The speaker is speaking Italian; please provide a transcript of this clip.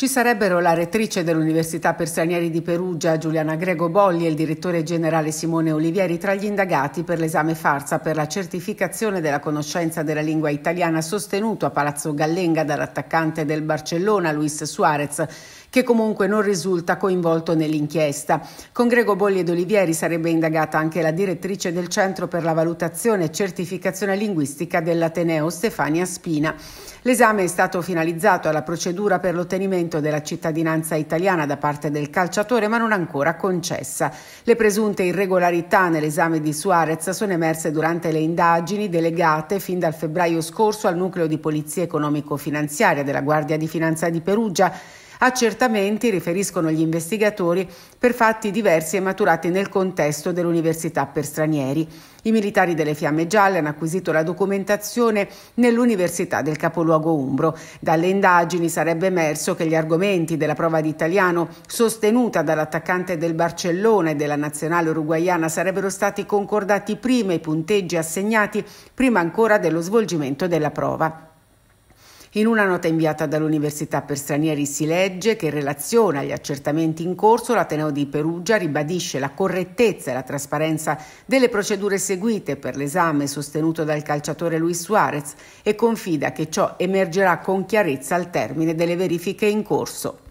Ci sarebbero la rettrice dell'Università per Stranieri di Perugia, Giuliana Grego Bolli, e il direttore generale Simone Olivieri tra gli indagati per l'esame farsa per la certificazione della conoscenza della lingua italiana sostenuto a Palazzo Gallenga dall'attaccante del Barcellona, Luis Suarez, che comunque non risulta coinvolto nell'inchiesta. Con Grego Bolli ed Olivieri sarebbe indagata anche la direttrice del Centro per la valutazione e certificazione linguistica dell'Ateneo, Stefania Spina. L'esame è stato finalizzato alla procedura per l'ottenimento riconoscimento della cittadinanza italiana da parte del calciatore ma non ancora concessa. Le presunte irregolarità nell'esame di Suarez sono emerse durante le indagini delegate fin dal febbraio scorso al nucleo di polizia economico-finanziaria della Guardia di Finanza di Perugia Accertamenti, riferiscono gli investigatori, per fatti diversi e maturati nel contesto dell'Università per stranieri. I militari delle Fiamme Gialle hanno acquisito la documentazione nell'Università del capoluogo Umbro. Dalle indagini sarebbe emerso che gli argomenti della prova di italiano sostenuta dall'attaccante del Barcellona e della nazionale uruguaiana sarebbero stati concordati prima i punteggi assegnati prima ancora dello svolgimento della prova. In una nota inviata dall'Università per stranieri si legge che in relazione agli accertamenti in corso l'Ateneo di Perugia ribadisce la correttezza e la trasparenza delle procedure seguite per l'esame sostenuto dal calciatore Luis Suarez e confida che ciò emergerà con chiarezza al termine delle verifiche in corso.